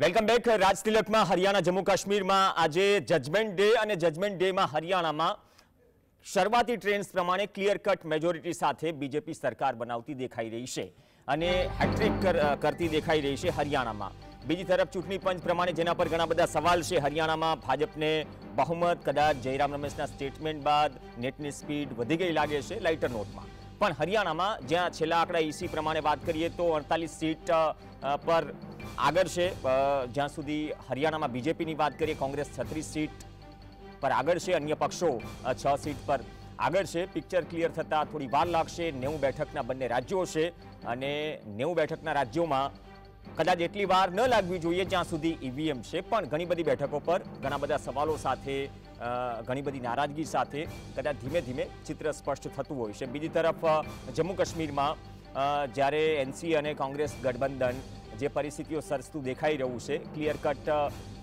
welcome back રાજતિલકમાં હરિયાણા જમ્મુ કાશ્મીરમાં આજે જજમેન્ટ ડે અને જજમેન્ટ ડેમાં હરિયાણામાં શરૂઆતી ટ્રેન્સ પ્રમાણે ક્લિયર કટ મેજોરિટી સાથે બીજેપી સરકાર બનાવતી દેખાઈ રહી છે અને હેટ્રિક કરતી દેખાઈ રહી છે હરિયાણામાં બીજી તરફ ચૂંટણી પંચ પ્રમાણે જેના પર ઘણા બધા સવાલ છે હરિયાણામાં ભાજપને બહુમત કદાચ જયરામ રમેશના સ્ટેટમેન્ટ બાદ નેટની સ્પીડ વધી ગઈ લાગે છે લાઇટર નોટમાં પણ હરિયાણામાં જ્યાં છેલ્લા આંકડા ઈસી પ્રમાણે વાત કરીએ તો અડતાલીસ સીટ પર આગળ છે જ્યાં સુધી હરિયાણામાં બીજેપીની વાત કરીએ કોંગ્રેસ છત્રીસ સીટ પર આગળ છે અન્ય પક્ષો છ સીટ પર આગળ છે પિક્ચર ક્લિયર થતાં થોડી વાર લાગશે નેવું બેઠકના બંને રાજ્યો છે અને નેવું બેઠકના રાજ્યોમાં કદાચ એટલી વાર ન લાગવી જોઈએ જ્યાં સુધી ઈવીએમ છે પણ ઘણી બધી બેઠકો પર ઘણા બધા સવાલો સાથે ઘણી બધી નારાજગી સાથે કદાચ ધીમે ધીમે ચિત્ર સ્પષ્ટ થતું હોય છે બીજી તરફ જમ્મુ કાશ્મીરમાં જ્યારે એનસી અને કોંગ્રેસ ગઠબંધન જે પરિસ્થિતિઓ સરસતું દેખાઈ રહ્યું છે ક્લિયર કટ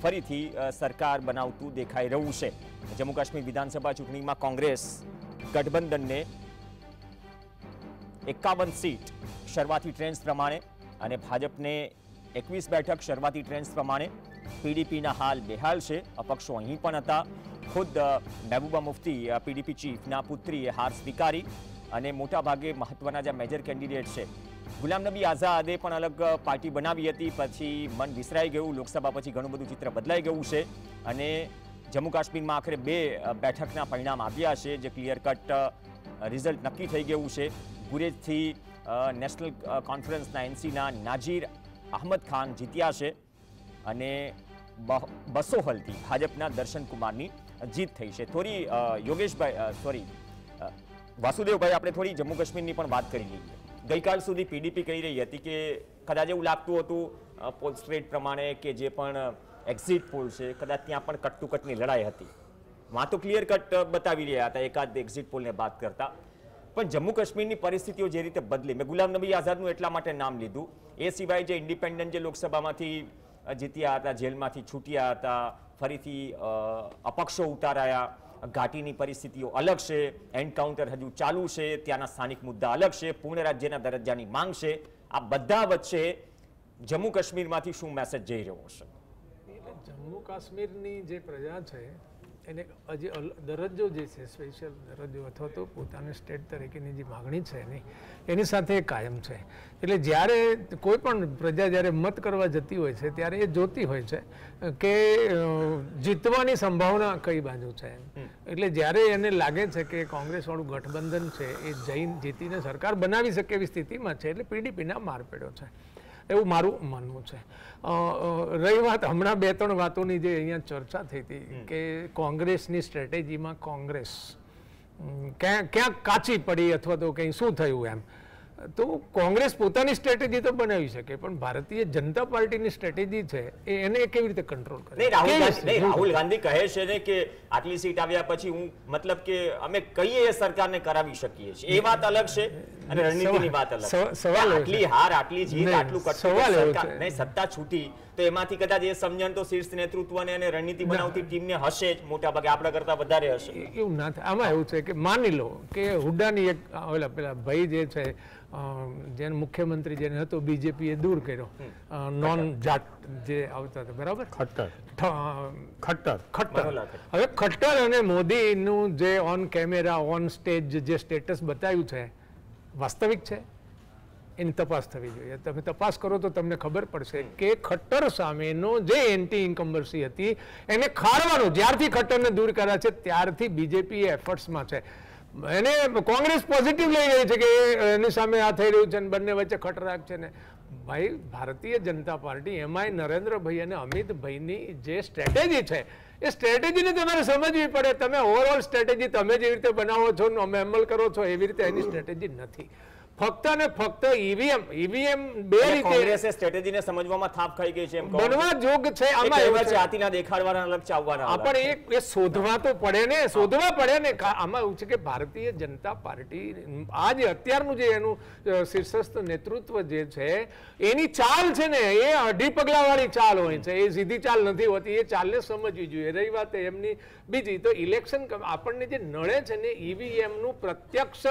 ફરીથી સરકાર બનાવતું દેખાઈ રહ્યું છે જમ્મુ કાશ્મીર વિધાનસભા ચૂંટણીમાં કોંગ્રેસ ગઠબંધનને એકાવન સીટ શરૂઆતી ટ્રેન્ડ્સ પ્રમાણે અને ભાજપને એકવીસ બેઠક શરૂઆતી ટ્રેન્ડ્સ પ્રમાણે પીડીપીના હાલ બેહાલ છે અપક્ષો અહીં પણ હતા ખુદ મહેબુબા મુફ્તી પીડીપી ચીફના પુત્રીએ હાર સ્વીકારી અને મોટાભાગે મહત્વના જે મેજર કેન્ડિડેટ છે ગુલામ નબી આઝાદે પણ અલગ પાર્ટી બનાવી હતી પછી મન વિસરાઈ ગયું લોકસભા પછી ઘણું બધું ચિત્ર બદલાઈ ગયું છે અને જમ્મુ કાશ્મીરમાં આખરે બે બેઠકના પરિણામ આવ્યા છે જે ક્લિયર કટ રિઝલ્ટ નક્કી થઈ ગયું છે ગુરેજથી નેશનલ કોન્ફરન્સના એનસીના નાજીર અહમદ ખાન જીત્યા છે અને બસોહલથી ભાજપના દર્શન કુમારની જીત થઈ છે થોડી યોગેશભાઈ સોરી વાસુદેવભાઈ આપણે થોડી જમ્મુ કાશ્મીરની પણ વાત કરી લઈએ ગઈકાલ સુધી પીડીપી કહી રહી હતી કે કદાચ એવું લાગતું હતું પોલ સ્ટ્રેટ પ્રમાણે કે જે પણ એક્ઝિટ પોલ છે કદાચ ત્યાં પણ કટ ટુ કટની લડાઈ હતી વાં તો ક્લિયર કટ બતાવી રહ્યા હતા એકાદ એક્ઝિટ પોલને વાત કરતા પણ જમ્મુ કાશ્મીરની પરિસ્થિતિઓ જે રીતે બદલી મેં ગુલામ નબી આઝાદનું એટલા માટે નામ લીધું એ સિવાય જે ઇન્ડિપેન્ડન્ટ જે લોકસભામાંથી જીત્યા હતા જેલમાંથી છૂટ્યા હતા ફરીથી અપક્ષો ઉતારાયા ઘાટીની પરિસ્થિતિઓ અલગ છે એન્કાઉન્ટર હજુ ચાલુ છે ત્યાંના સ્થાનિક મુદ્દા અલગ છે પૂર્ણ રાજ્યના દરજ્જાની માંગ છે આ બધા વચ્ચે જમ્મુ કાશ્મીરમાંથી શું મેસેજ જઈ રહ્યો છે જમ્મુ કાશ્મીરની જે પ્રજા છે એને હજી દરજ્જો જે છે સ્પેશિયલ દરજ્જો અથવા તો પોતાની સ્ટેટ તરીકેની જે માગણી છે એની એની સાથે કાયમ છે એટલે જ્યારે કોઈ પણ પ્રજા જ્યારે મત કરવા જતી હોય છે ત્યારે એ જોતી હોય છે કે જીતવાની સંભાવના કઈ બાજુ છે એટલે જ્યારે એને લાગે છે કે કોંગ્રેસવાળું ગઠબંધન છે એ જઈને જીતીને સરકાર બનાવી શકે એવી સ્થિતિમાં છે એટલે પીડીપીના માર પડ્યો છે એવું મારું માનવું છે રહી વાત હમણાં બે ત્રણ વાતોની જે અહીંયા ચર્ચા થઈ હતી કે કોંગ્રેસની સ્ટ્રેટેજીમાં કોંગ્રેસ ક્યાં ક્યાંક કાચી પડી અથવા તો કંઈ શું થયું એમ તો કોંગ્રેસ પોતાની સ્ટ્રેટેજી તો બનાવી શકે પણ ભારતીય જનતા પાર્ટીની સ્ટ્રેટેજી છે એ એને કેવી રીતે કંટ્રોલ કરે રાહુલ ગાંધી કહે છે ને કે આટલી સીટ આવ્યા પછી હું મતલબ કે અમે કહીએ એ સરકારને કરાવી શકીએ છીએ એ વાત અલગ છે અને રણનીતિની વાત અલગ સવાલ આટલી હાર આટલી જીત આટલું કટકું નહીં સત્તા છૂટી તો એમાંથી કદાચ એ સમજણ તો શીર્ષ નેતૃત્વને અને રણનીતિ બનાવતી ટીમને હશે જ મોટા ભાગે આપણા કરતા વધારે હશે એવું ના થાય આમાં એવું છે કે માની લો કે હુડાની એક ઓલા પેલા ભાઈ જે છે જેને મુખ્યમંત્રી જેને હતો બીજેપીએ દૂર કર્યો નોન જાટ જે આવતા હતા બરાબર ખટ્ટર ખટ્ટર ખટ્ટર હવે ખટ્ટર અને મોદીનું જે ઓન કેમેરા ઓન સ્ટેજ જે સ્ટેટસ બતાવ્યું છે વાસ્તવિક છે એની તપાસ થવી જોઈએ તમે તપાસ કરો તો તમને ખબર પડશે કે ખટ્ટર સામેનો જે એન્ટી ઇન્કમ્બરસી હતી એને ખારવાનો જ્યારથી ખટ્ટરને દૂર કર્યા છે ત્યારથી બીજેપી એફર્ટ્સમાં છે એને કોંગ્રેસ પોઝિટિવ લઈ રહી છે કે એની સામે આ થઈ રહ્યું છે ને બંને વચ્ચે ખટરાક છે ને ભાઈ ભારતીય જનતા પાર્ટી એમાંય નરેન્દ્રભાઈ અને અમિતભાઈની જે સ્ટ્રેટેજી છે એ સ્ટ્રેટેજીને તમારે સમજવી પડે તમે ઓવરઓલ સ્ટ્રેટેજી તમે જેવી રીતે બનાવો છો અમલ કરો છો એવી રીતે એની સ્ટ્રેટેજી નથી ફક્ત ને ફક્ત ઈવીએમ ઈવીએમ બે રીતે કોંગ્રેસે સ્ટ્રેટેજીને સમજવામાં થાપ ખાઈ ગઈ છે બનવા જોગ છે આમાં એવા જાતિના દેખાડવાના અલગ ચાવવાના પણ એ શોધવા તો પડે ને શોધવા પડે ને આમાં એવું છે કે ભારતીય જનતા પાર્ટી આ જે અત્યારનું જે એનું શીર્ષસ્થ નેતૃત્વ જે છે એની ચાલ છે ને એ અઢી પગલાવાળી ચાલ હોય છે એ સીધી ચાલ નથી હોતી એ ચાલને સમજવી જોઈએ રહી વાત એમની બીજી તો ઇલેક્શન આપણને જે નડે છે ને ઈવીએમનું e પ્રત્યક્ષ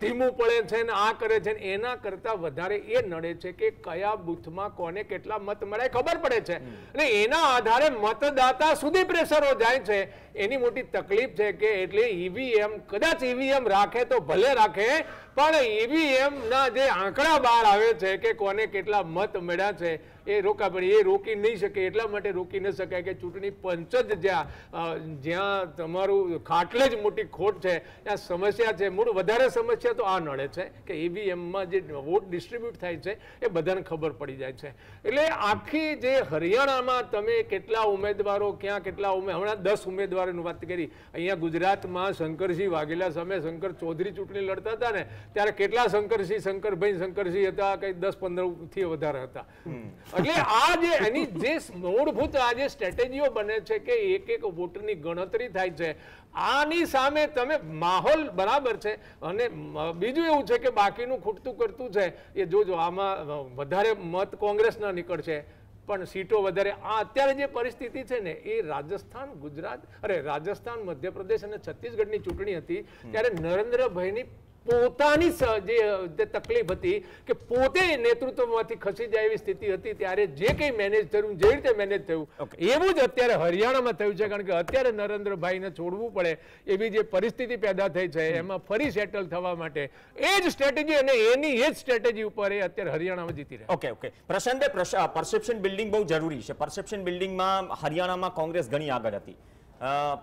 ધીમું પડે છે ને આ કરે છે ને એના કરતાં વધારે એ નડે છે કે કયા બૂથમાં કોને કેટલા મત મળે ખબર પડે છે અને એના આધારે મતદાતા સુધી પ્રેશરો જાય છે એની મોટી તકલીફ છે કે એટલે ઈવીએમ કદાચ ઈવીએમ રાખે તો ભલે રાખે પણ ઈવીએમના જે આંકડા બહાર આવે છે કે કોને કેટલા મત મળ્યા છે એ રોકા પડે એ રોકી નહીં શકે એટલા માટે રોકી ન શકાય કે ચૂંટણી પંચ જ જ્યાં જ્યાં તમારું ખાટલે જ મોટી ખોટ છે ત્યાં સમસ્યા છે મૂળ વધારે સમસ્યા તો આ નડે છે કે ઈવીએમમાં જે વોટ ડિસ્ટ્રીબ્યુટ થાય છે એ બધાને ખબર પડી જાય છે એટલે આખી જે હરિયાણામાં તમે કેટલા ઉમેદવારો ક્યાં કેટલા ઉમે હમણાં દસ ઉમેદવારો ઉદાહરણ વાત કરી અહીંયા ગુજરાતમાં શંકરસિંહ વાઘેલા સામે શંકર ચૌધરી ચૂંટણી લડતા હતા ને ત્યારે કેટલા શંકરસિંહ શંકરભાઈ શંકરસિંહ હતા કંઈ દસ પંદરથી વધારે હતા એટલે આ જે એની જે મૂળભૂત આ જે સ્ટ્રેટેજીઓ બને છે કે એક એક વોટની ગણતરી થાય છે આની સામે તમે માહોલ બરાબર છે અને બીજું એવું છે કે બાકીનું ખૂટતું કરતું છે એ જોજો આમાં વધારે મત કોંગ્રેસના નીકળશે પણ સીટો વધારે આ અત્યારે જે પરિસ્થિતિ છે ને એ રાજસ્થાન ગુજરાત અરે રાજસ્થાન મધ્યપ્રદેશ અને છત્તીસગઢની ચૂંટણી હતી ત્યારે નરેન્દ્રભાઈની પોતાની જે તકલીફ હતી કે પોતે નેતૃત્વમાંથી ખસી જાય એવી સ્થિતિ હતી ત્યારે જે કંઈ મેનેજ થયું જે રીતે મેનેજ થયું એવું જ અત્યારે હરિયાણામાં થયું છે કારણ કે અત્યારે નરેન્દ્રભાઈને છોડવું પડે એવી જે પરિસ્થિતિ પેદા થઈ છે એમાં ફરી સેટલ થવા માટે એ જ સ્ટ્રેટેજી અને એની એ જ સ્ટ્રેટેજી ઉપર એ અત્યારે હરિયાણામાં જીતી રહ્યા ઓકે ઓકે પ્રશાંતે પરસેપ્શન બિલ્ડિંગ બહુ જરૂરી છે પરસેપ્શન બિલ્ડિંગમાં હરિયાણામાં કોંગ્રેસ ઘણી આગળ હતી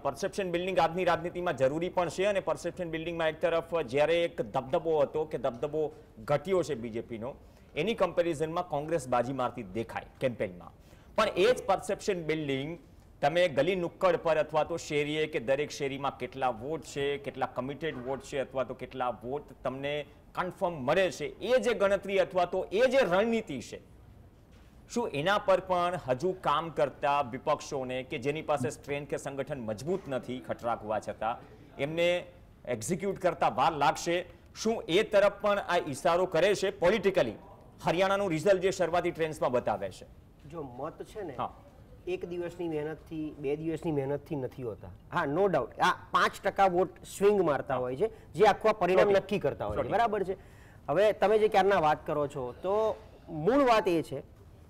પરસેપ્શન બિલ્ડિંગ આજની રાજનીતિમાં જરૂરી પણ છે અને પરસેપ્શન બિલ્ડિંગમાં એક તરફ જ્યારે એક ધબધબો હતો કે ધબધબો ઘટ્યો છે બીજેપીનો એની કમ્પેરિઝનમાં કોંગ્રેસ બાજી મારતી દેખાય કેમ્પેનમાં પણ એ જ પરસેપ્શન બિલ્ડિંગ તમે ગલી નુક્કડ પર અથવા તો શેરીએ કે દરેક શેરીમાં કેટલા વોટ છે કેટલા કમિટેડ વોટ છે અથવા તો કેટલા વોટ તમને કન્ફર્મ મળે છે એ જે ગણતરી અથવા તો એ જે રણનીતિ છે શું એના પર પણ હજુ કામ કરતા વિપક્ષોને કે જેની પાસે સ્ટ્રેન્થ કે સંગઠન મજબૂત નથી ખટરાકવા છતાં એમને એક્ઝિક્યુટ કરતા વાર લાગશે શું એ તરફ પણ આ ઇશારો કરે છે પોલિટિકલી હરિયાણાનું રિઝલ્ટ જે શરૂઆતી ટ્રેન્ડ્સમાં બતાવે છે જો મત છે ને એક દિવસની મહેનતથી બે દિવસની મહેનતથી નથી હોતા હા નો ડાઉટ આ પાંચ ટકા વોટ સ્વિંગ મારતા હોય છે જે આખું પરિણામ નક્કી કરતા હોય છે બરાબર છે હવે તમે જે ક્યારના વાત કરો છો તો મૂળ વાત એ છે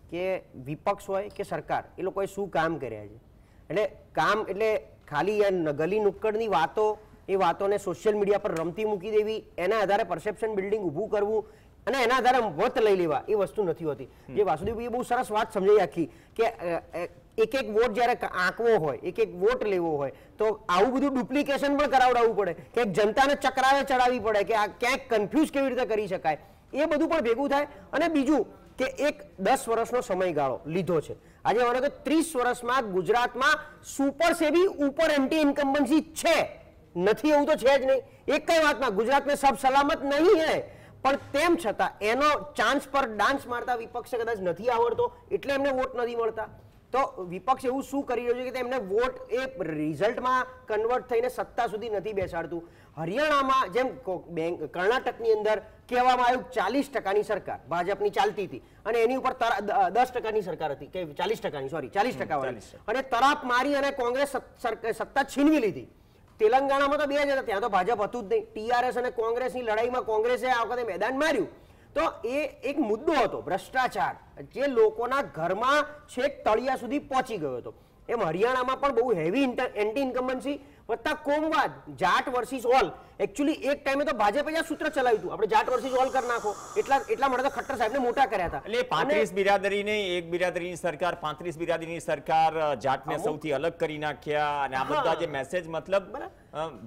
કે વિપક્ષ હોય કે સરકાર એ લોકોએ શું કામ કર્યા છે એટલે કામ એટલે ખાલી આ ગલી નુક્કડની વાતો એ વાતોને સોશિયલ મીડિયા પર રમતી મૂકી દેવી એના આધારે પરસેપ્શન બિલ્ડિંગ ઊભું કરવું અને એના આધારે મત લઈ લેવા એ વસ્તુ નથી હોતી જે વાસુદેવભાઈએ બહુ સરસ વાત સમજાઈ આખી કે એક એક વોટ જ્યારે આંકવો હોય એક એક વોટ લેવો હોય તો આવું બધું ડુપ્લિકેશન પણ કરાવડાવવું પડે કે જનતાને ચકરાવે ચડાવવી પડે કે આ ક્યાંક કન્ફ્યુઝ કેવી રીતે કરી શકાય એ બધું પણ ભેગું થાય અને બીજું કે એક દસ વર્ષનો સમયગાળો લીધો છે આજે માનો કે ત્રીસ વર્ષમાં ગુજરાતમાં સુપર સેબી ઉપર એન્ટી ઇન્કમ્બન્સી છે નથી એવું તો છે જ નહીં એક કઈ વાતમાં ગુજરાત સબ સલામત નહીં હે પણ તેમ છતાં એનો ચાન્સ પર ડાન્સ મારતા વિપક્ષે કદાચ નથી આવડતો એટલે એમને વોટ નથી મળતા તો વિપક્ષ એવું શું કરી રહ્યું છે કે એમને વોટ એ રિઝલ્ટમાં કન્વર્ટ થઈને સત્તા સુધી નથી બેસાડતું હરિયાણામાં જેમ બેંક કર્ણાટકની અંદર કહેવામાં આવ્યું ચાલીસ ટકાની સરકાર ભાજપની ચાલતી હતી અને એની ઉપર દસ ટકાની સરકાર હતી કે ચાલીસ ટકાની સોરી ચાલીસ ટકા વાળી અને તરાપ મારી અને કોંગ્રેસ સત્તા છીનવી લીધી તેલંગાણામાં તો બે જ ત્યાં તો ભાજપ હતું જ નહીં ટીઆરએસ અને કોંગ્રેસની લડાઈમાં કોંગ્રેસે આ વખતે મેદાન માર્યું તો એ એક મુદ્દો હતો ભ્રષ્ટાચાર જે લોકોના ઘરમાં છેક તળિયા સુધી પહોંચી ગયો હતો એમ હરિયાણામાં પણ બહુ હેવી એન્ટી ઇન્કમ્બન્સી વત્તા કોમવાદ જાટ વર્સિસ ઓલ એકચ્યુઅલી એક ટાઈમે તો ભાજપે જ સૂત્ર ચલાવ્યું હતું આપણે જાટ વર્સિસ ઓલ કરી નાખો એટલા એટલા માટે તો ખટ્ટર સાહેબને મોટા કર્યા હતા એટલે પાંત્રીસ બિરાદરીને એક ની સરકાર પાંત્રીસ બિરાદરીની સરકાર જાટને સૌથી અલગ કરી નાખ્યા અને આ બધા જે મેસેજ મતલબ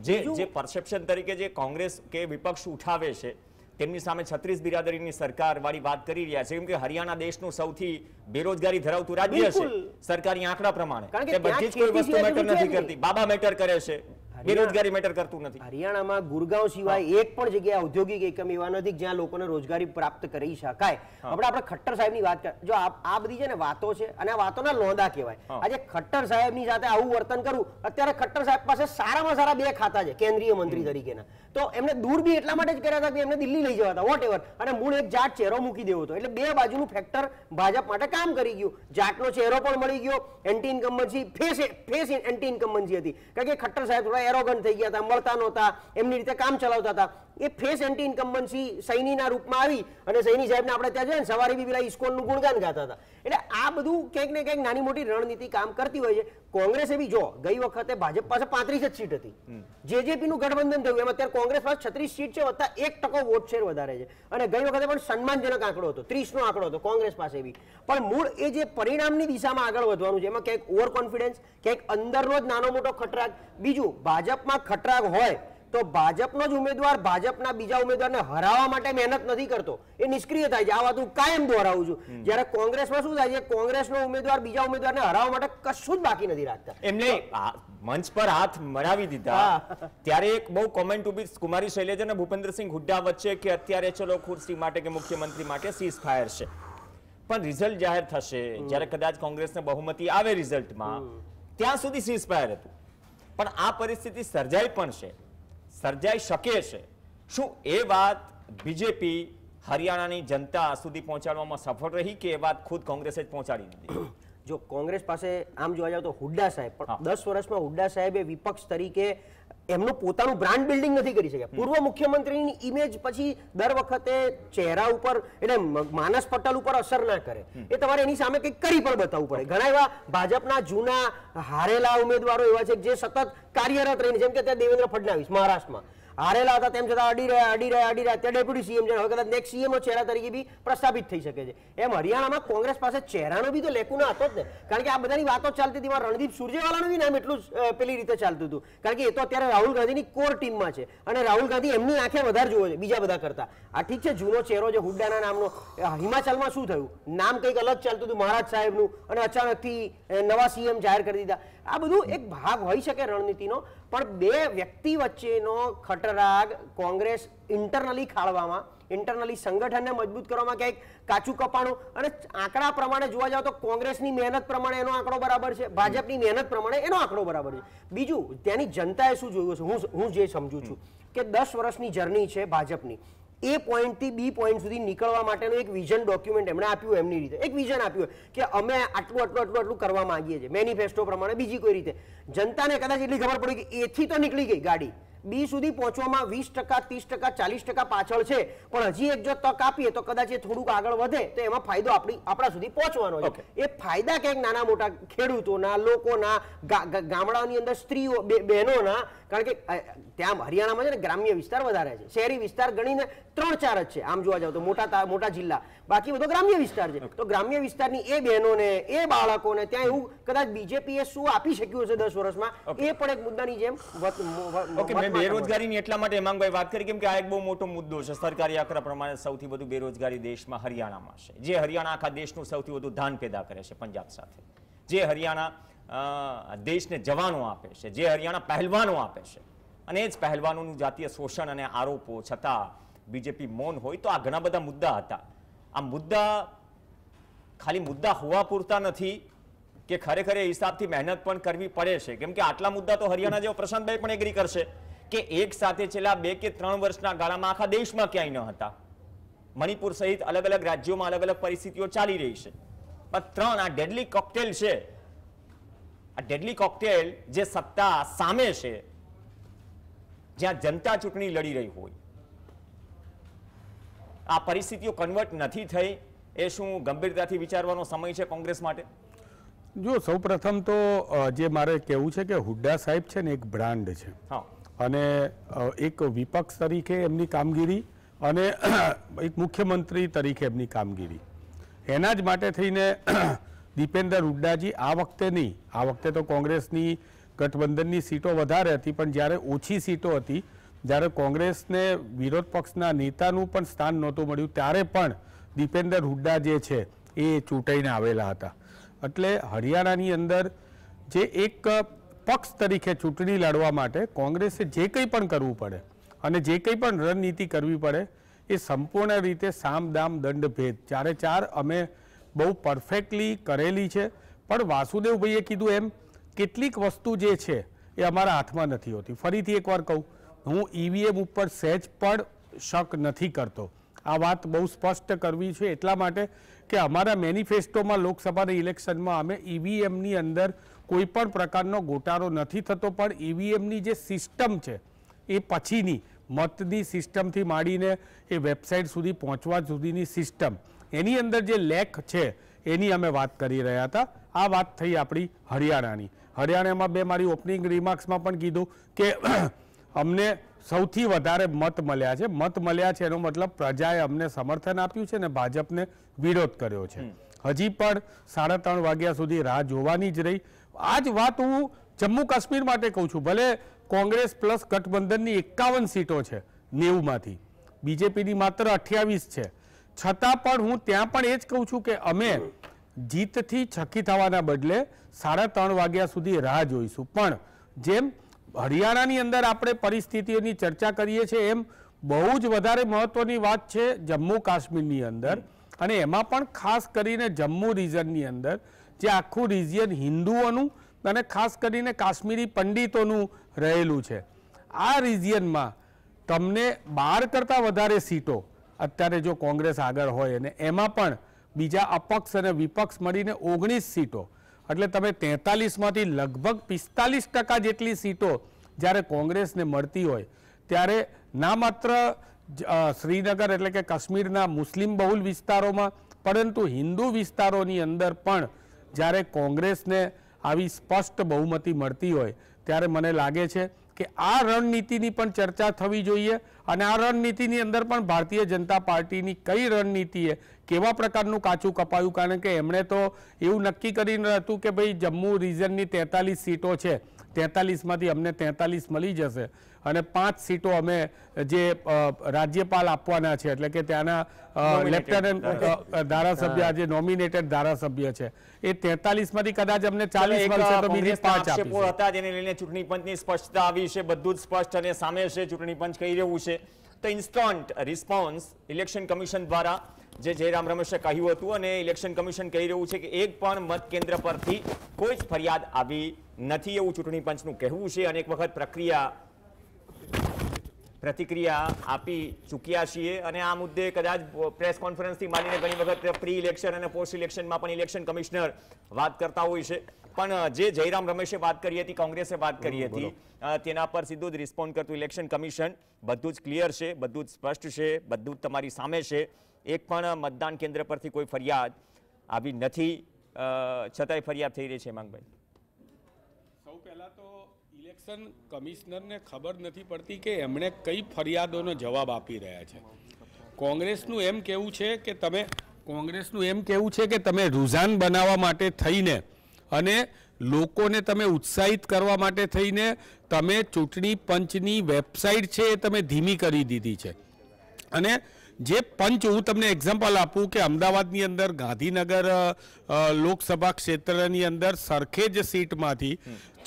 જે જે પરસેપ્શન તરીકે જે કોંગ્રેસ કે વિપક્ષ ઉઠાવે છે તેમની સામે છત્રીસ બિરાદરીની વાળી વાત કરી રહ્યા છે કેમ કે હરિયાણા દેશનું સૌથી બેરોજગારી ધરાવતું રાજ્ય છે સરકારી આંકડા પ્રમાણે બધી જ કોઈ વસ્તુ મેટર નથી કરતી બાબા મેટર કરે છે બેરોજગારી મેટર કરતું નથી હરિયાણામાં ગુરગાંવ સિવાય એક પણ જગ્યાએ ઔદ્યોગિક એકમ એવા નથી જ્યાં લોકોને રોજગારી પ્રાપ્ત કરી શકાય આપણે આપણે ખટ્ટર સાહેબની વાત જો આ બધી છે ને વાતો છે અને આ વાતોના લોંદા કહેવાય આજે ખટ્ટર સાહેબની સાથે આવું વર્તન કરવું અત્યારે ખટ્ટર સાહેબ પાસે સારામાં સારા બે ખાતા છે કેન્દ્રીય મંત્રી તરીકેના તો એમને દૂર બી એટલા માટે જ કર્યા હતા કે એમને દિલ્હી લઈ જવા હતા વોટ એવર અને મૂળ એક જાત ચહેરો મૂકી દેવો હતો એટલે બે બાજુનું ફેક્ટર ભાજપ માટે કામ કરી ગયું જાતનો ચહેરો પણ મળી ગયો anti incumbency face face anti incumbency હતી કારણ કે ખટ્ટર સાહેબ થોડા એરોગન થઈ ગયા હતા મળતા નહોતા એમની રીતે કામ ચલાવતા હતા એ ફેસ એન્ટી ઇન્કમ્બન્સી સૈનીના રૂપમાં આવી અને સૈની સાહેબને આપણે ત્યાં જોઈએ ને સવારે બી પેલા ઇસ્કોનનું ગુણગાન ગાતા હતા એટલે આ બધું ક્યાંક ને ક્યાંક નાની મોટી રણનીતિ કામ કરતી હોય છે કોંગ્રેસે બી જો ગઈ વખતે ભાજપ પાસે પાંત્રીસ જ સીટ હતી જેજેપીનું ગઠબંધન થયું એમાં અત્યારે કોંગ્રેસ પાસે છત્રીસ સીટ છે વત્તા એક ટકો વોટ શેર વધારે છે અને ગઈ વખતે પણ સન્માનજનક આંકડો હતો ત્રીસનો આંકડો હતો કોંગ્રેસ પાસે બી પણ મૂળ એ જે પરિણામની દિશામાં આગળ વધવાનું છે એમાં ક્યાંક ઓવર કોન્ફિડન્સ ક્યાંક અંદરનો જ નાનો મોટો ખટરાગ બીજું ભાજપમાં ખટરાગ હોય તો ભાજપનો જ ઉમેદવાર ભાજપના બીજા ઉમેદવારને હરાવવા માટે મહેનત નથી કરતો એ નિષ્ક્રિય થાય છે આ વાત હું કાયમ દોહરાવું છું જ્યારે કોંગ્રેસમાં શું થાય છે કોંગ્રેસનો ઉમેદવાર બીજા ઉમેદવારને હરાવવા માટે કશું જ બાકી નથી રાખતા એમને મંચ પર હાથ મરાવી દીધા ત્યારે એક બહુ કોમેન્ટ ઉભી કુમારી શૈલેજા અને ભૂપેન્દ્રસિંહ હુડ્ડા વચ્ચે કે અત્યારે ચલો ખુરશી માટે કે મુખ્યમંત્રી માટે સીઝ ફાયર છે પણ રિઝલ્ટ જાહેર થશે જ્યારે કદાચ કોંગ્રેસને બહુમતી આવે રિઝલ્ટમાં ત્યાં સુધી સીઝ ફાયર હતું પણ આ પરિસ્થિતિ સર્જાઈ પણ છે સર્જાઈ શકે છે શું એ વાત બીજેપી હરિયાણાની જનતા સુધી પહોંચાડવામાં સફળ રહી કે એ વાત ખુદ કોંગ્રેસે જ પહોંચાડી દીધી જો કોંગ્રેસ પાસે આમ જોવા જાવ તો હુડ્ડા સાહેબ પણ દસ વર્ષમાં હુડ્ડા સાહેબે વિપક્ષ તરીકે એમનું પોતાનું બ્રાન્ડ બિલ્ડિંગ નથી કરી શક્યા પૂર્વ મુખ્યમંત્રીની ઇમેજ પછી દર વખતે ચહેરા ઉપર એટલે માનસ પટલ ઉપર અસર ના કરે એ તમારે એની સામે કંઈક કરી પણ બતાવવું પડે ઘણા એવા ભાજપના જૂના હારેલા ઉમેદવારો એવા છે જે સતત કાર્યરત રહીને જેમ કે ત્યાં દેવેન્દ્ર ફડણવીસ મહારાષ્ટ્રમાં હારેલા હતા તેમ છતાં અડી રહ્યા અડી રહ્યા અડી રહ્યા ત્યાં ડેપ્યુટી સીએમ છે હવે કદાચ નેક્સ્ટ સીએમઓ ચહેરા તરીકે બી પ્રસ્થાપિત થઈ શકે છે એમ હરિયાણામાં કોંગ્રેસ પાસે ચહેરાનો બી તો લેકુના હતો જ ને કારણ કે આ બધાની વાતો ચાલતી હતી રણદીપ સુરજેવાલાનું બી નામ એટલું પેલી રીતે ચાલતું હતું કારણ કે એ તો અત્યારે રાહુલ ગાંધીની કોર ટીમમાં છે અને રાહુલ ગાંધી એમની આંખે વધારે જુઓ છે બીજા બધા કરતા આ ઠીક છે જૂનો ચહેરો છે હુડ્ડાના નામનો હિમાચલમાં શું થયું નામ કંઈક અલગ ચાલતું હતું મહારાજ સાહેબનું અને અચાનકથી નવા સીએમ જાહેર કરી દીધા આ બધું એક ભાગ હોઈ શકે રણનીતિનો પણ બે વ્યક્તિ વચ્ચેનો ખટરાગ કોંગ્રેસ ઇન્ટરનલી ખાળવામાં ઇન્ટરનલી સંગઠનને મજબૂત કરવામાં ક્યાંક કાચું કપાણું અને આંકડા પ્રમાણે જોવા જાવ તો કોંગ્રેસની મહેનત પ્રમાણે એનો આંકડો બરાબર છે ભાજપની મહેનત પ્રમાણે એનો આંકડો બરાબર છે બીજું ત્યાંની જનતાએ શું જોયું છે હું હું જે સમજુ છું કે દસ વર્ષની જર્ની છે ભાજપની એ પોઈન્ટથી બી પોઈન્ટ સુધી નીકળવા માટેનું એક વિઝન ડોક્યુમેન્ટ એમણે આપ્યું એમની રીતે એક વિઝન આપ્યું કે અમે આટલું આટલું આટલું આટલું કરવા માંગીએ છીએ મેનિફેસ્ટો પ્રમાણે બીજી કોઈ રીતે જનતાને કદાચ એટલી ખબર પડી કે એથી તો નીકળી ગઈ ગાડી બી સુધી પહોંચવામાં વીસ ટકા ત્રીસ ટકા ચાલીસ ટકા પાછળ છે પણ હજી એક જો તક આપીએ તો કદાચ એ થોડુંક આગળ વધે તો એમાં ફાયદો આપણી આપણા સુધી પહોંચવાનો છે એ ફાયદા ક્યાંક નાના મોટા ખેડૂતોના લોકોના ગામડાઓની અંદર સ્ત્રીઓ બહેનોના કારણ કે ત્યાં હરિયાણામાં છે ને ગ્રામ્ય વિસ્તાર વધારે છે શહેરી વિસ્તાર ગણીને ત્રણ ચાર જ છે આમ જોવા જાવ તો મોટા મોટા જિલ્લા બાકી બધો ગ્રામ્ય વિસ્તાર છે તો ગ્રામ્ય વિસ્તારની એ બહેનોને એ બાળકોને ત્યાં એવું કદાચ બીજેપીએ શું આપી શક્યું હશે દસ વર્ષમાં એ પણ એક મુદ્દાની જેમ બેરોજગારીની એટલા માટે હેમાંગભાઈ વાત કરી કેમ કે આ એક બહુ મોટો મુદ્દો છે સરકારી આંકડા પ્રમાણે સૌથી વધુ બેરોજગારી દેશમાં હરિયાણામાં છે જે હરિયાણા આખા દેશનું સૌથી વધુ ધાન પેદા કરે છે પંજાબ સાથે જે હરિયાણા દેશને જવાનો આપે છે જે હરિયાણા પહેલવાનો આપે છે અને જ પહેલવાનોનું જાતીય શોષણ અને આરોપો છતાં બીજેપી મૌન હોય તો આ ઘણા બધા મુદ્દા હતા આ મુદ્દા ખાલી મુદ્દા હોવા પૂરતા નથી કે ખરેખર એ હિસાબથી મહેનત પણ કરવી પડે છે કેમ કે આટલા મુદ્દા તો હરિયાણા જેવો પ્રશાંતભાઈ પણ એગ્રી કરશે કે એક સાથે છેલ્લા બે કે ત્રણ વર્ષના ગાળામાં આખા દેશમાં ક્યાંય ન હતા મણિપુર સહિત અલગ અલગ રાજ્યોમાં અલગ અલગ પરિસ્થિતિઓ ચાલી રહી છે પણ ત્રણ આ ડેડલી કોકટેલ છે આ ડેડલી કોકટેલ જે સત્તા સામે છે જ્યાં જનતા ચૂંટણી લડી રહી હોય આ પરિસ્થિતિઓ કન્વર્ટ નથી થઈ એ શું ગંભીરતાથી વિચારવાનો સમય છે કોંગ્રેસ માટે જો સૌ પ્રથમ તો જે મારે કહેવું છે કે હુડ્ડા સાહેબ છે ને એક બ્રાન્ડ છે અને એક વિપક્ષ તરીકે એમની કામગીરી અને એક મુખ્યમંત્રી તરીકે એમની કામગીરી એના જ માટે થઈને દીપેન્દ્ર હુડ્ડાજી આ વખતે નહીં આ વખતે તો કોંગ્રેસની ગઠબંધનની સીટો વધારે હતી પણ જ્યારે ઓછી સીટો હતી જ્યારે કોંગ્રેસને વિરોધ પક્ષના નેતાનું પણ સ્થાન નહોતું મળ્યું ત્યારે પણ દીપેન્દર હુડ્ડા જે છે એ ચૂંટાઈને આવેલા હતા એટલે હરિયાણાની અંદર જે એક પક્ષ તરીકે ચૂંટણી લડવા માટે કોંગ્રેસે જે કંઈ પણ કરવું પડે અને જે કંઈ પણ રણનીતિ કરવી પડે એ સંપૂર્ણ રીતે સામ દામ દંડ ભેદ ચારે ચાર અમે બહુ પરફેક્ટલી કરેલી છે પણ વાસુદેવભાઈએ કીધું એમ કેટલીક વસ્તુ જે છે એ અમારા હાથમાં નથી હોતી ફરીથી એકવાર કહું હું ઈવીએમ ઉપર સહેજ પણ શક નથી કરતો આ વાત બહુ સ્પષ્ટ કરવી છે એટલા માટે કે અમારા મેનિફેસ્ટોમાં લોકસભાના ઇલેક્શનમાં અમે ઈવીએમની અંદર કોઈ પણ પ્રકારનો ગોટાળો નથી થતો પણ ઈવીએમની જે સિસ્ટમ છે એ પછીની મતની સિસ્ટમથી માંડીને એ વેબસાઇટ સુધી પહોંચવા સુધીની સિસ્ટમ એની અંદર જે લેખ છે એની અમે વાત કરી રહ્યા હતા આ વાત થઈ આપણી હરિયાણાની હરિયાણામાં બે મારી ઓપનિંગ રિમાર્ક્સમાં પણ કીધું કે અમને સૌથી વધારે મત મળ્યા છે મત મળ્યા છે એનો મતલબ પ્રજાએ અમને સમર્થન આપ્યું છે અને ભાજપને વિરોધ કર્યો છે હજી પણ સાડા ત્રણ વાગ્યા સુધી રાહ જોવાની જ રહી આ જ વાત હું જમ્મુ કાશ્મીર માટે કહું છું ભલે કોંગ્રેસ પ્લસ ગઠબંધનની એકાવન સીટો છે નેવુંમાંથી બીજેપીની માત્ર અઠ્યાવીસ છે છતાં પણ હું ત્યાં પણ એ જ કહું છું કે અમે જીતથી છકી થવાના બદલે સાડા ત્રણ વાગ્યા સુધી રાહ જોઈશું પણ જેમ હરિયાણાની અંદર આપણે પરિસ્થિતિઓની ચર્ચા કરીએ છીએ એમ બહુ જ વધારે મહત્વની વાત છે જમ્મુ કાશ્મીરની અંદર અને એમાં પણ ખાસ કરીને જમ્મુ રિજનની અંદર જે આખું રિજિયન હિન્દુઓનું અને ખાસ કરીને કાશ્મીરી પંડિતોનું રહેલું છે આ રિજિયનમાં તમને બાર કરતાં વધારે સીટો અત્યારે જો કોંગ્રેસ આગળ હોય અને એમાં પણ બીજા અપક્ષ અને વિપક્ષ મળીને ઓગણીસ સીટો એટલે તમે તેતાલીસમાંથી લગભગ પિસ્તાલીસ ટકા જેટલી સીટો જ્યારે કોંગ્રેસને મળતી હોય ત્યારે ના માત્ર શ્રીનગર એટલે કે કાશ્મીરના મુસ્લિમ બહુલ વિસ્તારોમાં પરંતુ હિન્દુ વિસ્તારોની અંદર પણ જ્યારે કોંગ્રેસને આવી સ્પષ્ટ બહુમતી મળતી હોય ત્યારે મને લાગે છે કે આ રણનીતિની પણ ચર્ચા થવી જોઈએ અને આ રણનીતિની અંદર પણ ભારતીય જનતા પાર્ટીની કઈ રણનીતિ રણનીતિએ કેવા પ્રકારનું કાચું કપાયું કારણ કે એમણે તો એવું નક્કી કરીને હતું કે ભાઈ જમ્મુ રિજનની તેતાલીસ સીટો છે તેતાલીસમાંથી અમને તેતાલીસ મળી જશે અને પાંચ સીટો અમે જે રાજ્યપાલ આપવાના છે એટલે કે ત્યાંના લેફ્ટનન્ટ ધારાસભ્ય જે નોમિનેટેડ ધારાસભ્ય છે એ તેતાલીસ કદાચ અમને ચાલીસ મળશે તો બીજી પાંચ હતા જેને લઈને ચૂંટણી પંચની સ્પષ્ટતા આવી છે બધું જ સ્પષ્ટ અને સામે છે ચૂંટણી પંચ કહી રહ્યું છે તો ઇન્સ્ટન્ટ રિસ્પોન્સ ઇલેક્શન કમિશન દ્વારા જે જયરામ રમેશે કહ્યું હતું અને ઇલેક્શન કમિશન કહી રહ્યું છે કે એક પણ મત કેન્દ્ર પરથી કોઈ જ ફરિયાદ આવી નથી એવું ચૂંટણી પંચનું કહેવું છે અનેક વખત પ્રક્રિયા પ્રતિક્રિયા આપી ચૂક્યા છીએ અને આ મુદ્દે કદાચ પ્રેસ કોન્ફરન્સથી માંડીને ઘણી વખત પ્રી ઇલેક્શન અને પોસ્ટ ઇલેક્શનમાં પણ ઇલેક્શન કમિશનર વાત કરતા હોય છે પણ જે જયરામ રમેશે વાત કરી હતી કોંગ્રેસે વાત કરી હતી તેના પર સીધું જ રિસ્પોન્ડ કરતું ઇલેક્શન કમિશન બધું જ ક્લિયર છે બધું જ સ્પષ્ટ છે બધું જ તમારી સામે છે એક પણ મતદાન કેન્દ્ર પરથી કોઈ ફરિયાદ આવી નથી છતાંય ફરિયાદ થઈ રહી છે માંગભાઈ સૌ પહેલાં તો ઇલેક્શન કમિશનરને ખબર નથી પડતી કે એમણે કઈ ફરિયાદોનો જવાબ આપી રહ્યા છે કોંગ્રેસનું એમ કહેવું છે કે તમે કોંગ્રેસનું એમ કેવું છે કે તમે રૂઝાન બનાવવા માટે થઈને અને લોકોને તમે ઉત્સાહિત કરવા માટે થઈને તમે ચૂંટણી પંચની વેબસાઇટ છે એ તમે ધીમી કરી દીધી છે અને જે પંચ હું તમને એક્ઝામ્પલ આપું કે અમદાવાદની અંદર ગાંધીનગર લોકસભા ક્ષેત્રની અંદર સરખેજ સીટમાંથી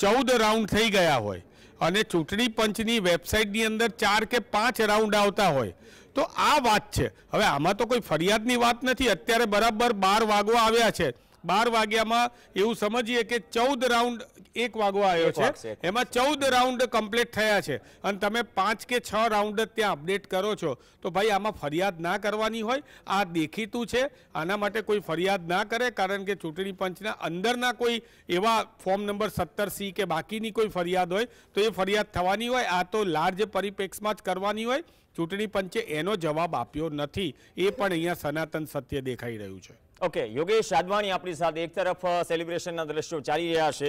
ચૌદ રાઉન્ડ થઈ ગયા હોય અને ચૂંટણી પંચની વેબસાઇટની અંદર ચાર કે પાંચ રાઉન્ડ આવતા હોય તો આ વાત છે હવે આમાં તો કોઈ ફરિયાદની વાત નથી અત્યારે બરાબર બાર વાગવા આવ્યા છે બાર વાગ્યામાં એવું સમજીએ કે ચૌદ રાઉન્ડ એક વાગવા આવ્યો છે એમાં ચૌદ રાઉન્ડ કમ્પ્લીટ થયા છે અને તમે પાંચ કે છ રાઉન્ડ ત્યાં અપડેટ કરો છો તો ભાઈ આમાં ફરિયાદ ના કરવાની હોય આ દેખીતું છે આના માટે કોઈ ફરિયાદ ના કરે કારણ કે ચૂંટણી પંચના અંદરના કોઈ એવા ફોર્મ નંબર સત્તર સી કે બાકીની કોઈ ફરિયાદ હોય તો એ ફરિયાદ થવાની હોય આ તો લાર્જ પરિપ્રેક્ષમાં જ કરવાની હોય ચૂંટણી પંચે એનો જવાબ આપ્યો નથી એ પણ અહીંયા સનાતન સત્ય દેખાઈ રહ્યું છે ઓકે યોગેશ આદવાણી આપણી સાથે એક તરફ સેલિબ્રેશનના દ્રશ્યો ચાલી રહ્યા છે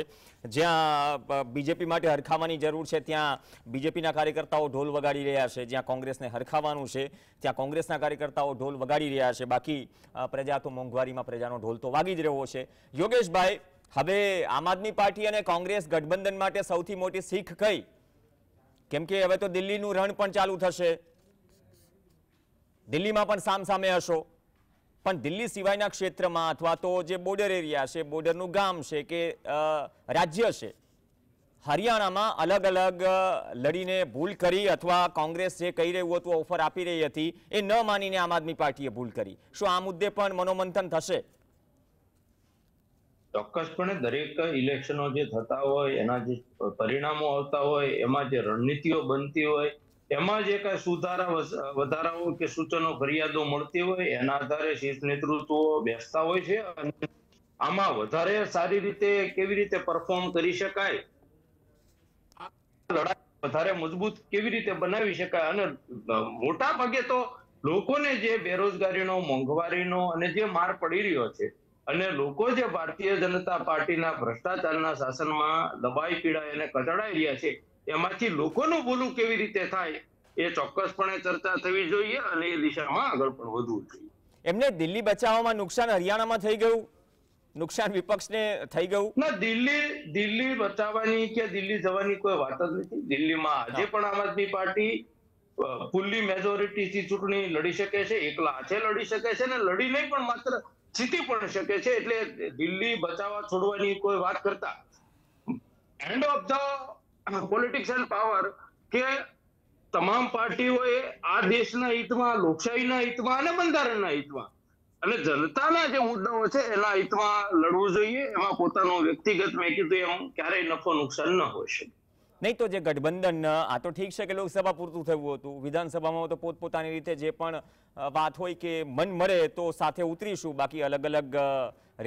જ્યાં બીજેપી માટે હરખાવાની જરૂર છે ત્યાં બીજેપીના કાર્યકર્તાઓ ઢોલ વગાડી રહ્યા છે જ્યાં કોંગ્રેસને હરખાવાનું છે ત્યાં કોંગ્રેસના કાર્યકર્તાઓ ઢોલ વગાડી રહ્યા છે બાકી પ્રજા તો મોંઘવારીમાં પ્રજાનો ઢોલ તો વાગી જ રહ્યો છે યોગેશભાઈ હવે આમ આદમી પાર્ટી અને કોંગ્રેસ ગઠબંધન માટે સૌથી મોટી શીખ કઈ કેમ કે હવે તો દિલ્હીનું રણ પણ ચાલુ થશે દિલ્હીમાં પણ સામસામે હશો પણ દિલ્હી સિવાયના ક્ષેત્રમાં અથવા તો જે બોર્ડર એરિયા છે બોર્ડરનું ગામ છે કે રાજ્ય છે હરિયાણામાં અલગ અલગ લડીને ભૂલ કરી અથવા કોંગ્રેસ જે કહી રહ્યું હતું ઓફર આપી રહી હતી એ ન માનીને આમ આદમી પાર્ટીએ ભૂલ કરી શું આ મુદ્દે પણ મનોમંથન થશે ચોક્કસપણે દરેક ઇલેક્શનો જે થતા હોય એના જે પરિણામો આવતા હોય એમાં જે રણનીતિઓ બનતી હોય એમાં જે કાંઈ સુધારા વધારાઓ કે સૂચનો ફરિયાદો મળતી હોય એના આધારે શીર્ષ નેતૃત્વ બેસતા હોય છે અને આમાં વધારે સારી રીતે કેવી રીતે પરફોર્મ કરી શકાય લડાઈ વધારે મજબૂત કેવી રીતે બનાવી શકાય અને મોટા ભાગે તો લોકોને જે બેરોજગારીનો મોંઘવારીનો અને જે માર પડી રહ્યો છે અને લોકો જે ભારતીય જનતા પાર્ટીના ભ્રષ્ટાચારના શાસનમાં દબાઈ પીડાય અને કચડાઈ રહ્યા છે એમાંથી લોકોનું ભૂલું કેવી રીતે થાય એ ચોક્કસપણે ચર્ચા થવી જોઈએ અને એ દિશામાં આગળ પણ વધવું જોઈએ એમને દિલ્હી બચાવવામાં નુકસાન હરિયાણામાં થઈ ગયું નુકસાન વિપક્ષને થઈ ગયું ના દિલ્હી દિલ્હી બચાવવાની કે દિલ્હી જવાની કોઈ વાત જ નથી દિલ્હીમાં આજે પણ આમ આદમી પાર્ટી ફૂલ્લી થી ચૂંટણી લડી શકે છે એકલા હાથે લડી શકે છે ને લડી નહીં પણ માત્ર જીતી પણ શકે છે એટલે દિલ્હી બચાવવા છોડવાની કોઈ વાત કરતા end of the politics and power કે તમામ પાર્ટીઓએ આ દેશના હિતમાં લોકશાહીના હિતમાં અને બંધારણના હિતમાં અને જનતાના જે મુદ્દાઓ છે એના હિતમાં લડવું જોઈએ એમાં પોતાનો વ્યક્તિગત મેં કીધું એમ ક્યારેય નફો નુકસાન ન હોઈ શકે નહીં તો જે ગઠબંધન આ તો ઠીક છે કે લોકસભા પૂરતું થયું હતું વિધાનસભામાં તો પોતપોતાની રીતે જે પણ વાત હોય કે મન મળે તો સાથે ઉતરીશું બાકી અલગ અલગ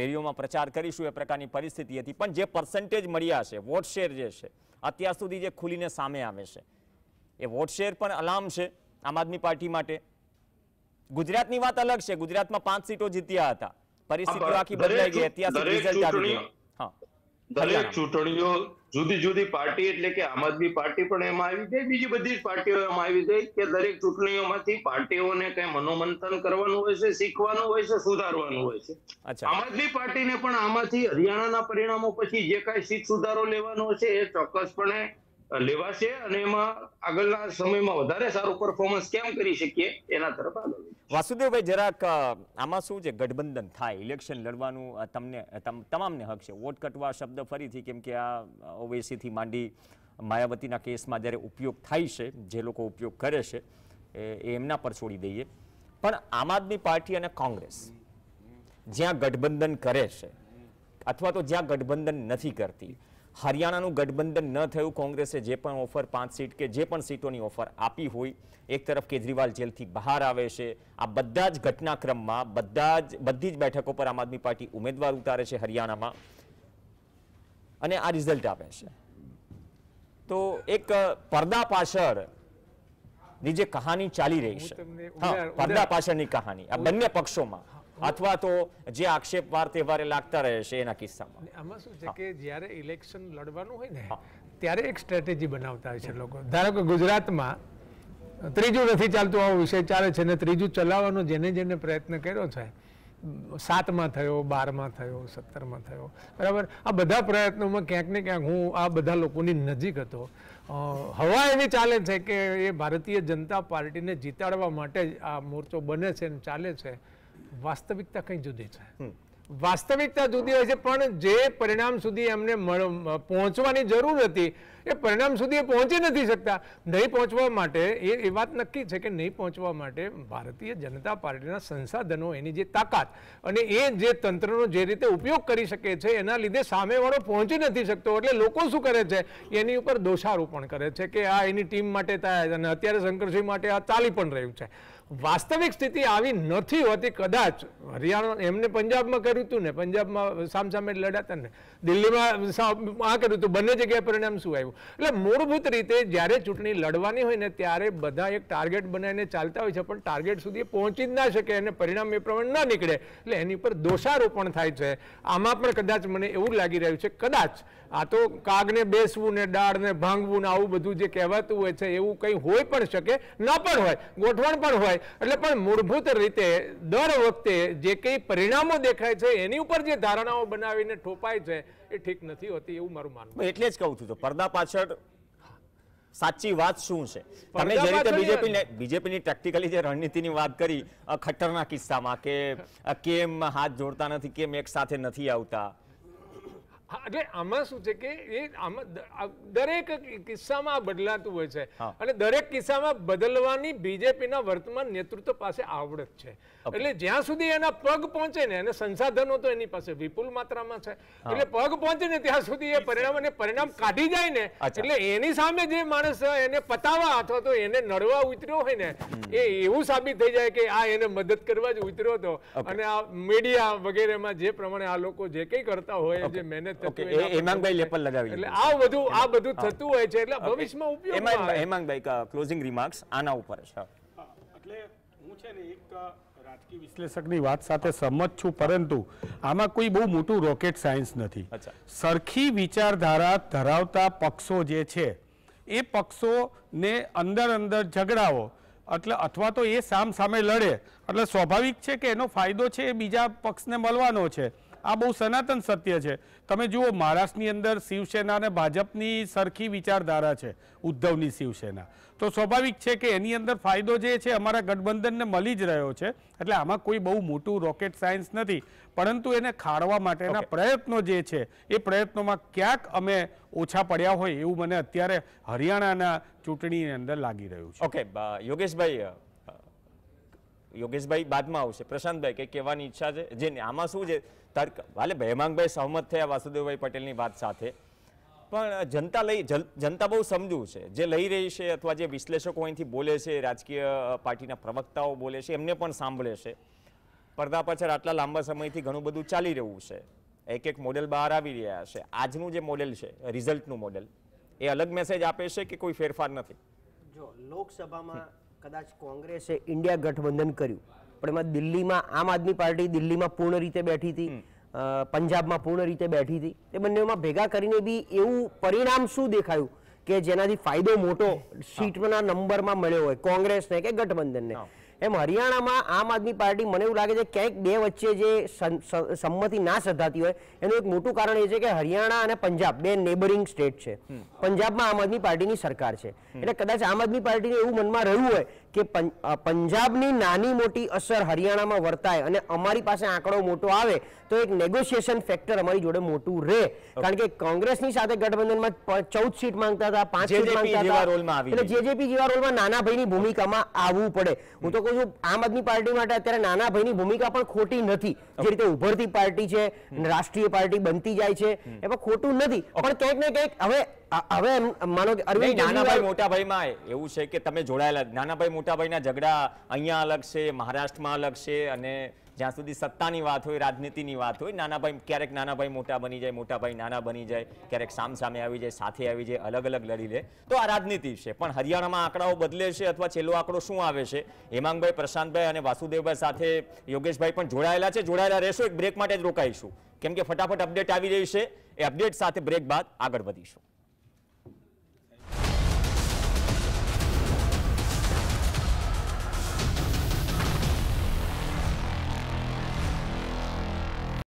રેલીઓમાં પ્રચાર કરીશું એ પ્રકારની પરિસ્થિતિ હતી પણ જે પર્સન્ટેજ મળ્યા છે વોટ શેર જે છે અત્યાર સુધી જે ખુલીને સામે આવે છે એ વોટ શેર પણ અલાર્મ છે આમ આદમી પાર્ટી માટે ગુજરાતની વાત અલગ છે ગુજરાતમાં પાંચ સીટો જીત્યા હતા પરિસ્થિતિ આખી બદલાઈ ગઈ અત્યાર સુધી રિઝલ્ટ આવી ગયું હા દરેક ચૂંટણીઓ જુદી જુદી પાર્ટી એટલે કે આમ આદમી પાર્ટી પણ એમાં આવી જાય બીજી બધી જ પાર્ટીઓ એમાં આવી ગઈ કે દરેક ચૂંટણીઓમાંથી પાર્ટીઓને કઈ મનોમંથન કરવાનું હોય છે શીખવાનું હોય છે સુધારવાનું હોય છે આમ આદમી પાર્ટીને પણ આમાંથી હરિયાણાના પરિણામો પછી જે કાંઈ સીટ સુધારો લેવાનો છે એ ચોક્કસપણે લેવાશે અને એમાં આગળના સમયમાં વધારે સારું પરફોર્મન્સ કેમ કરી શકીએ એના તરફ આગળ વાસુદેવભાઈ જરાક આમાં શું છે ગઠબંધન થાય ઇલેક્શન લડવાનું તમને તમામને હક છે વોટ કટવા શબ્દ ફરીથી કેમ કે આ ઓવેસીથી માંડી માયાવતીના કેસમાં જ્યારે ઉપયોગ થાય છે જે લોકો ઉપયોગ કરે છે એ એમના પર છોડી દઈએ પણ આમ આદમી પાર્ટી અને કોંગ્રેસ જ્યાં ગઠબંધન કરે છે અથવા તો જ્યાં ગઠબંધન નથી કરતી હરિયાણાનું ગઠબંધન ન થયું કોંગ્રેસે જે પણ ઓફર પાંચ સીટ કે જે પણ સીટોની ઓફર આપી હોય એક તરફ કેજરીવાલ જેલથી બહાર આવે છે આ બધા જ ઘટનાક્રમમાં બધા જ બધી જ બેઠકો પર આમ આદમી પાર્ટી ઉમેદવાર ઉતારે છે હરિયાણામાં અને આ રિઝલ્ટ આવે છે તો એક પડદા પાછળ ની જે કહાની ચાલી રહી છે પડદા પાછળની કહાની આ બંને પક્ષોમાં અથવા તો જે આક્ષેપવાર તહેવારે લાગતા રહે છે એના કિસ્સામાં આમાં શું છે કે જ્યારે ઇલેક્શન લડવાનું હોય ને ત્યારે એક સ્ટ્રેટેજી બનાવતા હોય છે લોકો ધારો કે ગુજરાતમાં ત્રીજું નથી ચાલતું આવો વિષય ચાલે છે ને ત્રીજું ચલાવવાનો જેને જેને પ્રયત્ન કર્યો છે સાતમાં થયો બારમાં થયો સત્તરમાં થયો બરાબર આ બધા પ્રયત્નોમાં ક્યાંક ને ક્યાંક હું આ બધા લોકોની નજીક હતો હવા એવી ચાલે છે કે એ ભારતીય જનતા પાર્ટીને જીતાડવા માટે આ મોરચો બને છે અને ચાલે છે વાસ્તવિકતા કંઈ જુદી છે વાસ્તવિકતા જુદી હોય છે પણ જે પરિણામ સુધી એમને પહોંચવાની જરૂર હતી એ પરિણામ સુધી એ પહોંચી નથી શકતા નહીં પહોંચવા માટે એ એ વાત નક્કી છે કે નહીં પહોંચવા માટે ભારતીય જનતા પાર્ટીના સંસાધનો એની જે તાકાત અને એ જે તંત્રનો જે રીતે ઉપયોગ કરી શકે છે એના લીધે સામેવાળો પહોંચી નથી શકતો એટલે લોકો શું કરે છે એની ઉપર દોષારોપણ કરે છે કે આ એની ટીમ માટે અને અત્યારે શંકરસિંહ માટે આ ચાલી પણ રહ્યું છે વાસ્તવિક સ્થિતિ આવી નથી હોતી કદાચ હરિયાણા એમને પંજાબમાં કર્યું હતું ને પંજાબમાં સામસામે લડ્યા હતા ને દિલ્હીમાં આ કર્યું હતું બંને જગ્યાએ પરિણામ શું આવ્યું એટલે મૂળભૂત રીતે જ્યારે ચૂંટણી લડવાની હોય ને ત્યારે બધા એક ટાર્ગેટ બનાવીને ચાલતા હોય છે પણ ટાર્ગેટ સુધી પહોંચી જ ના શકે અને પરિણામ એ પ્રમાણે ના નીકળે એટલે એની પર દોષારોપણ થાય છે આમાં પણ કદાચ મને એવું લાગી રહ્યું છે કદાચ આ તો કાગને બેસવું ને ડાળને ભાંગવું ને આવું બધું જે કહેવાતું હોય છે એવું કંઈ હોઈ પણ શકે ન પણ હોય ગોઠવણ પણ હોય એટલે પણ મૂળભૂત રીતે દર વખતે જે કંઈ પરિણામો દેખાય છે એની ઉપર જે ધારણાઓ બનાવીને ઠોપાય છે એ ઠીક નથી હોતી એવું મારું માનવું એટલે જ કહું છું તો પડદા પાછળ સાચી વાત શું છે તમે જે રીતે બીજેપી બીજેપીની ટેક્ટિકલી જે રણનીતિની વાત કરી ખટ્ટરના કિસ્સામાં કે કેમ હાથ જોડતા નથી કેમ એક સાથે નથી આવતા એટલે આમાં શું છે કે એ આમાં દરેક કિસ્સામાં બદલાતું હોય છે અને દરેક કિસ્સામાં બદલવાની બીજેપીના વર્તમાન નેતૃત્વ પાસે આવડત છે એટલે જ્યાં સુધી એના પગ પહોંચે ને અને સંસાધનો તો એની પાસે વિપુલ માત્રામાં છે એટલે પગ પહોંચે ને ત્યાં સુધી એ પરિણામ અને પરિણામ કાઢી જાય ને એટલે એની સામે જે માણસ એને પતાવા અથવા તો એને નડવા ઉતર્યો હોય ને એ એવું સાબિત થઈ જાય કે આ એને મદદ કરવા જ ઉતર્યો હતો અને આ મીડિયા વગેરેમાં જે પ્રમાણે આ લોકો જે કઈ કરતા હોય જે મહેનત થતું લગાવી એટલે ક્લોઝિંગ રિમાર્ક્સ આના વાત સાથે સંમત છું પરંતુ આમાં કોઈ બહુ મોટું રોકેટ સાયન્સ નથી સરખી વિચારધારા ધરાવતા પક્ષો જે છે એ પક્ષો ને અંદર અંદર ઝઘડાવો એટલે અથવા તો એ સામ સામે લડે એટલે સ્વાભાવિક છે કે એનો ફાયદો છે એ બીજા પક્ષને મળવાનો છે આ બહુ સનાતન સત્ય છે તમે જુઓ મહારાષ્ટ્રની અંદર શિવસેના અને ભાજપની સરખી વિચારધારા છે ઉદ્ધવની શિવસેના તો સ્વાભાવિક છે કે એની અંદર ફાયદો જે છે અમારા ગઠબંધનને મળી જ રહ્યો છે એટલે આમાં કોઈ બહુ મોટું રોકેટ સાયન્સ નથી પરંતુ એને ખાળવા માટેના પ્રયત્નો જે છે એ પ્રયત્નોમાં ક્યાંક અમે ઓછા પડ્યા હોય એવું મને અત્યારે હરિયાણાના ચૂંટણીની અંદર લાગી રહ્યું છે ઓકે યોગેશભાઈ યોગેશભાઈ બાદમાં આવશે પ્રશાંતભાઈ કંઈ કહેવાની ઈચ્છા છે જે આમાં શું છે તર્ક ભલે હેમાંગભાઈ સહમત થયા વાસુદેવભાઈ પટેલની વાત સાથે પણ જનતા લઈ જનતા બહુ સમજવું છે જે લઈ રહી છે અથવા જે વિશ્લેષકો અહીંથી બોલે છે રાજકીય પાર્ટીના પ્રવક્તાઓ બોલે છે એમને પણ સાંભળે છે પડદા પાછળ આટલા લાંબા સમયથી ઘણું બધું ચાલી રહ્યું છે એક એક મોડેલ બહાર આવી રહ્યા છે આજનું જે મોડેલ છે રિઝલ્ટનું મોડેલ એ અલગ મેસેજ આપે છે કે કોઈ ફેરફાર નથી જો લોકસભામાં કદાચ કોંગ્રેસે ઇન્ડિયા ગઠબંધન કર્યું પણ એમાં દિલ્હીમાં આમ આદમી પાર્ટી દિલ્હીમાં પૂર્ણ રીતે બેઠી હતી પંજાબમાં પૂર્ણ રીતે બેઠી હતી એ બંનેમાં ભેગા કરીને બી એવું પરિણામ શું દેખાયું કે જેનાથી ફાયદો મોટો સીટના નંબરમાં મળ્યો હોય કોંગ્રેસને કે ગઠબંધનને એમ હરિયાણામાં આમ આદમી પાર્ટી મને એવું લાગે છે ક્યાંક બે વચ્ચે જે સંમતિ ના સધાતી હોય એનું એક મોટું કારણ એ છે કે હરિયાણા અને પંજાબ બે નેબરિંગ સ્ટેટ છે પંજાબમાં આમ આદમી પાર્ટીની સરકાર છે એટલે કદાચ આમ આદમી પાર્ટીને એવું મનમાં રહ્યું હોય કે પંજાબની નાની મોટી અસર હરિયાણામાં વર્તાય અને અમારી પાસે આંકડો મોટો આવે તો એક નેગોશિએશન ફેક્ટર અમારી જોડે મોટું રહે કારણ કે કોંગ્રેસની સાથે ગઠબંધનમાં ચૌદ સીટ માંગતા હતા પાંચ સીટ માંગતા હતા એટલે જેજેપી જેવા રોલમાં નાના ભાઈની ભૂમિકામાં આવવું પડે હું તો કહું છું આમ આદમી પાર્ટી માટે અત્યારે નાના ભાઈની ભૂમિકા પણ ખોટી નથી જે રીતે ઉભરતી પાર્ટી છે રાષ્ટ્રીય પાર્ટી બનતી જાય છે એમાં ખોટું નથી પણ ક્યાંક ને ક્યાંક હવે હવે માનો કે અરવિંદ નાના ભાઈ મોટા ભાઈમાં એવું છે કે તમે જોડાયેલા નાના ભાઈ મોટા મોટાભાઈના ઝઘડા અહીંયા અલગ છે મહારાષ્ટ્રમાં અલગ છે અને જ્યાં સુધી સત્તાની વાત હોય રાજનીતિની વાત હોય નાના ભાઈ ક્યારેક નાનાભાઈ મોટા બની જાય મોટાભાઈ નાના બની જાય ક્યારેક સામ સામે આવી જાય સાથે આવી જાય અલગ અલગ લડી લે તો આ રાજનીતિ છે પણ હરિયાણામાં આંકડાઓ બદલે છે અથવા છેલ્લો આંકડો શું આવે છે હેમાંગભાઈ પ્રશાંતભાઈ અને વાસુદેવભાઈ સાથે યોગેશભાઈ પણ જોડાયેલા છે જોડાયેલા રહેશો એક બ્રેક માટે જ રોકાઈશું કેમ કે ફટાફટ અપડેટ આવી રહી છે એ અપડેટ સાથે બ્રેક બાદ આગળ વધીશું